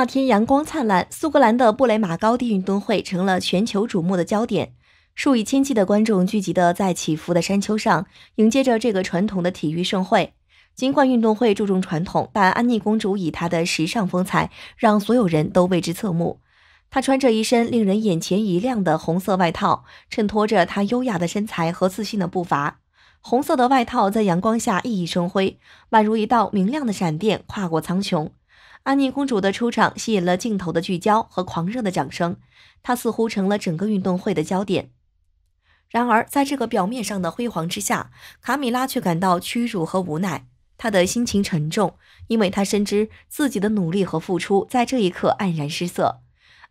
那天阳光灿烂，苏格兰的布雷马高地运动会成了全球瞩目的焦点。数以千计的观众聚集的在起伏的山丘上，迎接着这个传统的体育盛会。尽管运动会注重传统，但安妮公主以她的时尚风采让所有人都为之侧目。她穿着一身令人眼前一亮的红色外套，衬托着她优雅的身材和自信的步伐。红色的外套在阳光下熠熠生辉，宛如一道明亮的闪电跨过苍穹。安妮公主的出场吸引了镜头的聚焦和狂热的掌声，她似乎成了整个运动会的焦点。然而，在这个表面上的辉煌之下，卡米拉却感到屈辱和无奈。她的心情沉重，因为她深知自己的努力和付出在这一刻黯然失色。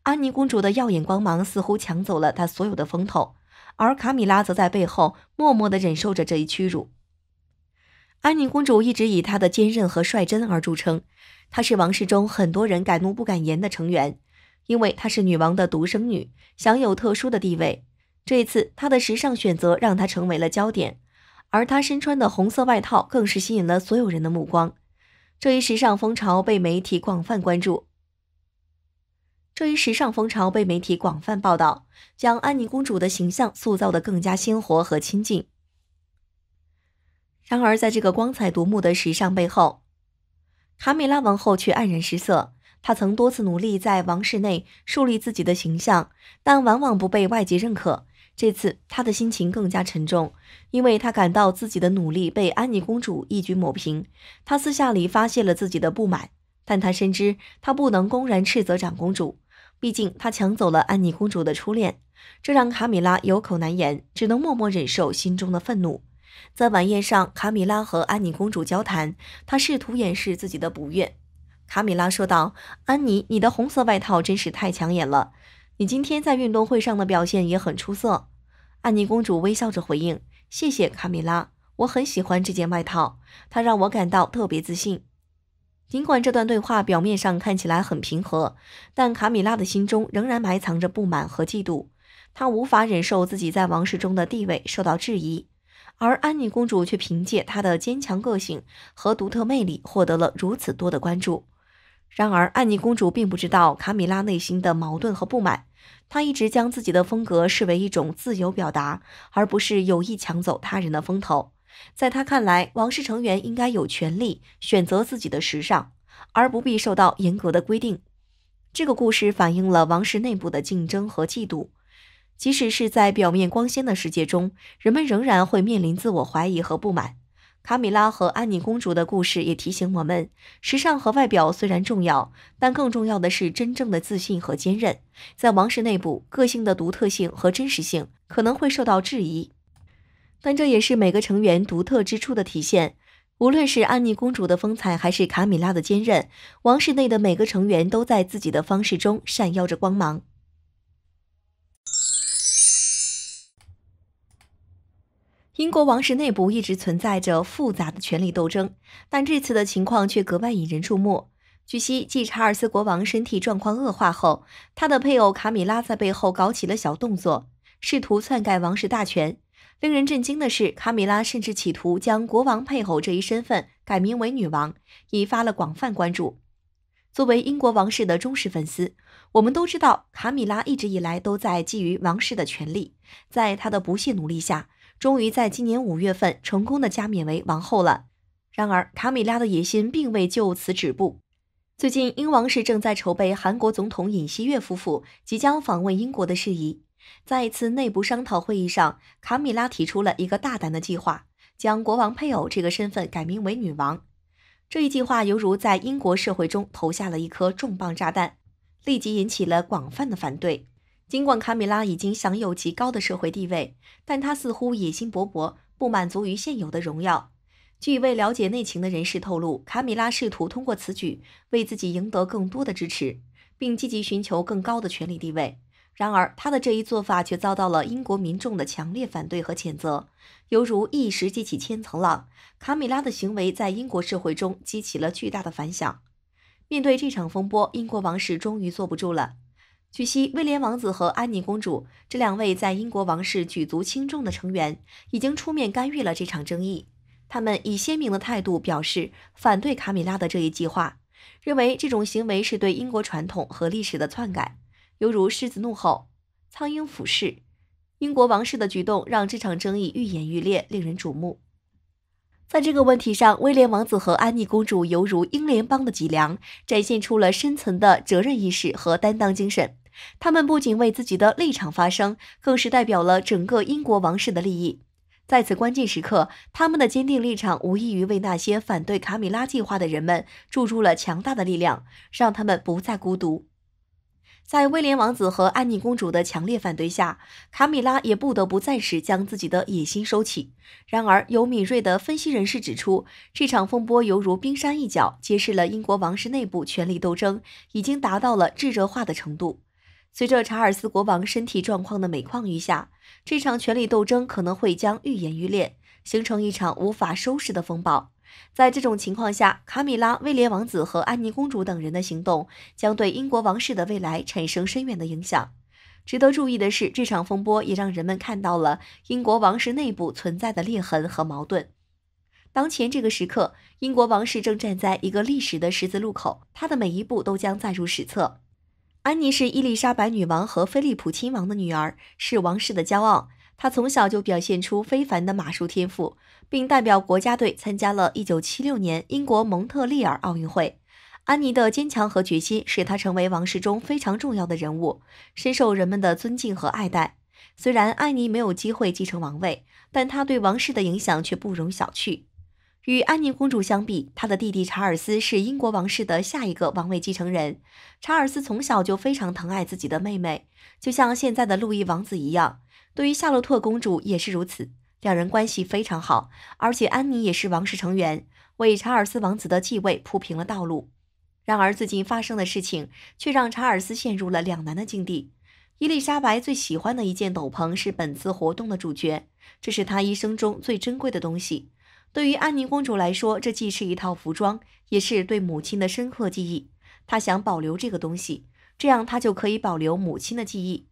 安妮公主的耀眼光芒似乎抢走了她所有的风头，而卡米拉则在背后默默地忍受着这一屈辱。安妮公主一直以她的坚韧和率真而著称，她是王室中很多人敢怒不敢言的成员，因为她是女王的独生女，享有特殊的地位。这一次，她的时尚选择让她成为了焦点，而她身穿的红色外套更是吸引了所有人的目光。这一时尚风潮被媒体广泛关注，这一时尚风潮被媒体广泛报道，将安妮公主的形象塑造得更加鲜活和亲近。然而，在这个光彩夺目的时尚背后，卡米拉王后却黯然失色。她曾多次努力在王室内树立自己的形象，但往往不被外界认可。这次，她的心情更加沉重，因为她感到自己的努力被安妮公主一举抹平。她私下里发泄了自己的不满，但她深知她不能公然斥责长公主，毕竟她抢走了安妮公主的初恋。这让卡米拉有口难言，只能默默忍受心中的愤怒。在晚宴上，卡米拉和安妮公主交谈。她试图掩饰自己的不悦。卡米拉说道：“安妮，你的红色外套真是太抢眼了。你今天在运动会上的表现也很出色。”安妮公主微笑着回应：“谢谢卡米拉，我很喜欢这件外套，它让我感到特别自信。”尽管这段对话表面上看起来很平和，但卡米拉的心中仍然埋藏着不满和嫉妒。她无法忍受自己在王室中的地位受到质疑。而安妮公主却凭借她的坚强个性和独特魅力获得了如此多的关注。然而，安妮公主并不知道卡米拉内心的矛盾和不满。她一直将自己的风格视为一种自由表达，而不是有意抢走他人的风头。在她看来，王室成员应该有权利选择自己的时尚，而不必受到严格的规定。这个故事反映了王室内部的竞争和嫉妒。即使是在表面光鲜的世界中，人们仍然会面临自我怀疑和不满。卡米拉和安妮公主的故事也提醒我们，时尚和外表虽然重要，但更重要的是真正的自信和坚韧。在王室内部，个性的独特性和真实性可能会受到质疑，但这也是每个成员独特之处的体现。无论是安妮公主的风采，还是卡米拉的坚韧，王室内的每个成员都在自己的方式中闪耀着光芒。英国王室内部一直存在着复杂的权力斗争，但这次的情况却格外引人注目。据悉，继查尔斯国王身体状况恶化后，他的配偶卡米拉在背后搞起了小动作，试图篡改王室大权。令人震惊的是，卡米拉甚至企图将国王配偶这一身份改名为女王，引发了广泛关注。作为英国王室的忠实粉丝，我们都知道卡米拉一直以来都在觊觎王室的权力，在他的不懈努力下。终于在今年五月份成功的加冕为王后了。然而，卡米拉的野心并未就此止步。最近，英王室正在筹备韩国总统尹锡悦夫妇即将访问英国的事宜。在一次内部商讨会议上，卡米拉提出了一个大胆的计划，将国王配偶这个身份改名为女王。这一计划犹如在英国社会中投下了一颗重磅炸弹，立即引起了广泛的反对。尽管卡米拉已经享有极高的社会地位，但她似乎野心勃勃，不满足于现有的荣耀。据一位了解内情的人士透露，卡米拉试图通过此举为自己赢得更多的支持，并积极寻求更高的权力地位。然而，她的这一做法却遭到了英国民众的强烈反对和谴责，犹如一石激起千层浪。卡米拉的行为在英国社会中激起了巨大的反响。面对这场风波，英国王室终于坐不住了。据悉，威廉王子和安妮公主这两位在英国王室举足轻重的成员已经出面干预了这场争议。他们以鲜明的态度表示反对卡米拉的这一计划，认为这种行为是对英国传统和历史的篡改，犹如狮子怒吼，苍鹰俯视。英国王室的举动让这场争议愈演愈烈，令人瞩目。在这个问题上，威廉王子和安妮公主犹如英联邦的脊梁，展现出了深层的责任意识和担当精神。他们不仅为自己的立场发声，更是代表了整个英国王室的利益。在此关键时刻，他们的坚定立场无异于为那些反对卡米拉计划的人们注入了强大的力量，让他们不再孤独。在威廉王子和安妮公主的强烈反对下，卡米拉也不得不暂时将自己的野心收起。然而，有敏锐的分析人士指出，这场风波犹如冰山一角，揭示了英国王室内部权力斗争已经达到了炙热化的程度。随着查尔斯国王身体状况的每况愈下，这场权力斗争可能会将愈演愈烈，形成一场无法收拾的风暴。在这种情况下，卡米拉、威廉王子和安妮公主等人的行动将对英国王室的未来产生深远的影响。值得注意的是，这场风波也让人们看到了英国王室内部存在的裂痕和矛盾。当前这个时刻，英国王室正站在一个历史的十字路口，他的每一步都将载入史册。安妮是伊丽莎白女王和菲利普亲王的女儿，是王室的骄傲。她从小就表现出非凡的马术天赋。并代表国家队参加了一九七六年英国蒙特利尔奥运会。安妮的坚强和决心使她成为王室中非常重要的人物，深受人们的尊敬和爱戴。虽然安妮没有机会继承王位，但她对王室的影响却不容小觑。与安妮公主相比，她的弟弟查尔斯是英国王室的下一个王位继承人。查尔斯从小就非常疼爱自己的妹妹，就像现在的路易王子一样，对于夏洛特公主也是如此。两人关系非常好，而且安妮也是王室成员，为查尔斯王子的继位铺平了道路。然而最近发生的事情却让查尔斯陷入了两难的境地。伊丽莎白最喜欢的一件斗篷是本次活动的主角，这是她一生中最珍贵的东西。对于安妮公主来说，这既是一套服装，也是对母亲的深刻记忆。她想保留这个东西，这样她就可以保留母亲的记忆。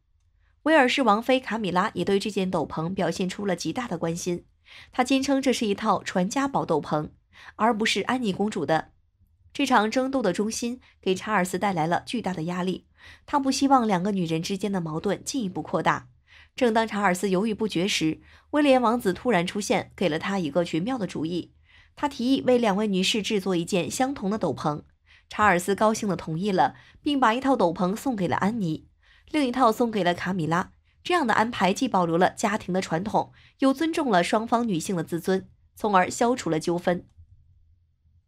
威尔士王妃卡米拉也对这件斗篷表现出了极大的关心，她坚称这是一套传家宝斗篷，而不是安妮公主的。这场争斗的中心给查尔斯带来了巨大的压力，他不希望两个女人之间的矛盾进一步扩大。正当查尔斯犹豫不决时，威廉王子突然出现，给了他一个绝妙的主意。他提议为两位女士制作一件相同的斗篷，查尔斯高兴地同意了，并把一套斗篷送给了安妮。另一套送给了卡米拉，这样的安排既保留了家庭的传统，又尊重了双方女性的自尊，从而消除了纠纷。